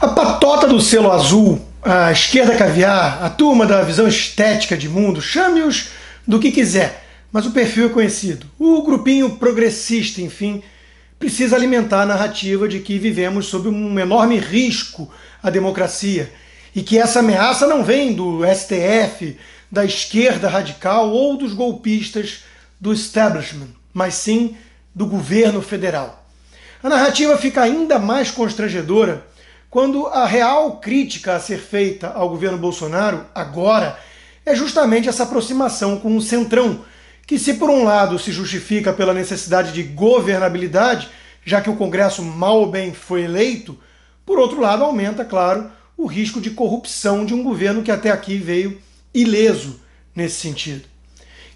A patota do selo azul, a esquerda caviar, a turma da visão estética de mundo, chame-os do que quiser, mas o perfil é conhecido. O grupinho progressista, enfim, precisa alimentar a narrativa de que vivemos sob um enorme risco à democracia e que essa ameaça não vem do STF, da esquerda radical ou dos golpistas do establishment, mas sim do governo federal. A narrativa fica ainda mais constrangedora quando a real crítica a ser feita ao governo Bolsonaro, agora, é justamente essa aproximação com o centrão, que, se por um lado se justifica pela necessidade de governabilidade, já que o Congresso mal ou bem foi eleito, por outro lado, aumenta, claro, o risco de corrupção de um governo que até aqui veio ileso nesse sentido.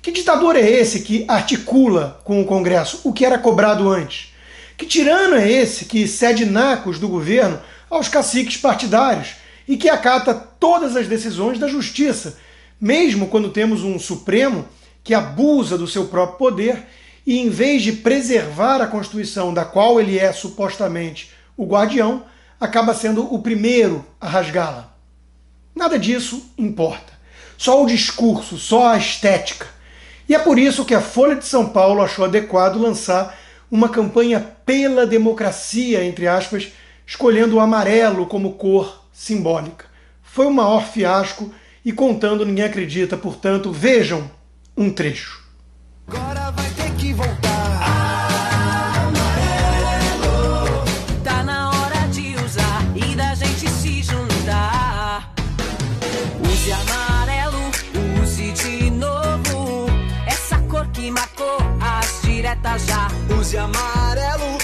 Que ditador é esse que articula com o Congresso o que era cobrado antes? Que tirano é esse que cede nacos do governo aos caciques partidários e que acata todas as decisões da justiça, mesmo quando temos um Supremo que abusa do seu próprio poder e, em vez de preservar a Constituição da qual ele é supostamente o guardião, acaba sendo o primeiro a rasgá-la. Nada disso importa. Só o discurso, só a estética. E é por isso que a Folha de São Paulo achou adequado lançar uma campanha pela democracia, entre aspas, escolhendo o amarelo como cor simbólica. Foi o maior fiasco e contando ninguém acredita, portanto, vejam um trecho. Agora vai ter que voltar. Amarelo. Tá na hora de usar e da gente se juntar. Use amarelo, use de novo. Essa cor que marcou as diretas já. Use amarelo.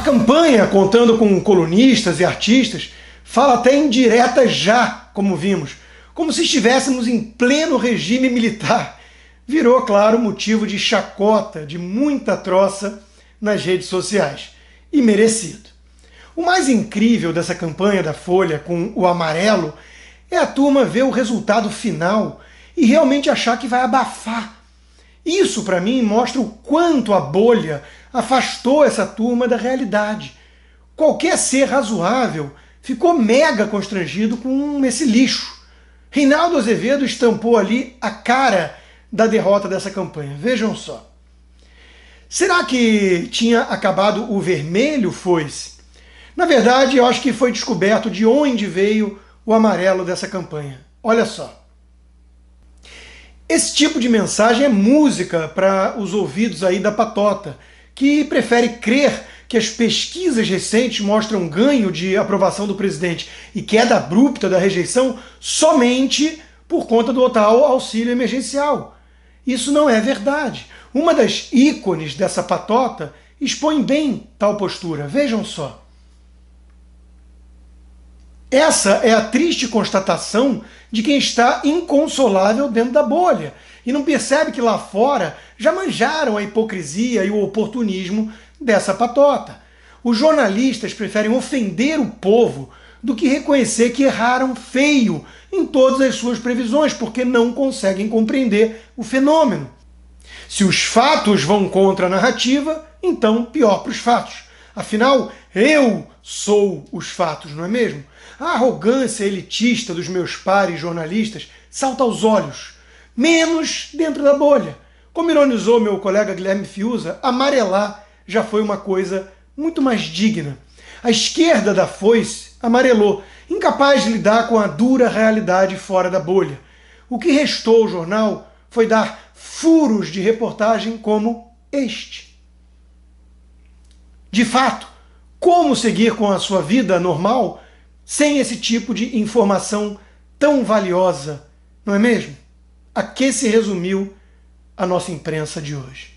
A campanha, contando com colunistas e artistas, fala até em direta já, como vimos, como se estivéssemos em pleno regime militar. Virou, claro, motivo de chacota, de muita troça nas redes sociais. E merecido. O mais incrível dessa campanha da Folha com o amarelo é a turma ver o resultado final e realmente achar que vai abafar. Isso, para mim, mostra o quanto a bolha afastou essa turma da realidade. Qualquer ser razoável ficou mega constrangido com esse lixo. Reinaldo Azevedo estampou ali a cara da derrota dessa campanha. Vejam só. Será que tinha acabado o vermelho foi-se? Na verdade, eu acho que foi descoberto de onde veio o amarelo dessa campanha. Olha só. Esse tipo de mensagem é música para os ouvidos aí da patota, que prefere crer que as pesquisas recentes mostram ganho de aprovação do presidente e queda abrupta da rejeição somente por conta do tal auxílio emergencial. Isso não é verdade. Uma das ícones dessa patota expõe bem tal postura. Vejam só. Essa é a triste constatação de quem está inconsolável dentro da bolha e não percebe que lá fora já manjaram a hipocrisia e o oportunismo dessa patota. Os jornalistas preferem ofender o povo do que reconhecer que erraram feio em todas as suas previsões, porque não conseguem compreender o fenômeno. Se os fatos vão contra a narrativa, então pior para os fatos. Afinal, eu sou os fatos, não é mesmo? A arrogância elitista dos meus pares jornalistas salta aos olhos, menos dentro da bolha. Como ironizou meu colega Guilherme Fiuza, amarelar já foi uma coisa muito mais digna. A esquerda da foice amarelou, incapaz de lidar com a dura realidade fora da bolha. O que restou ao jornal foi dar furos de reportagem como este de fato, como seguir com a sua vida normal sem esse tipo de informação tão valiosa, não é mesmo? A que se resumiu a nossa imprensa de hoje.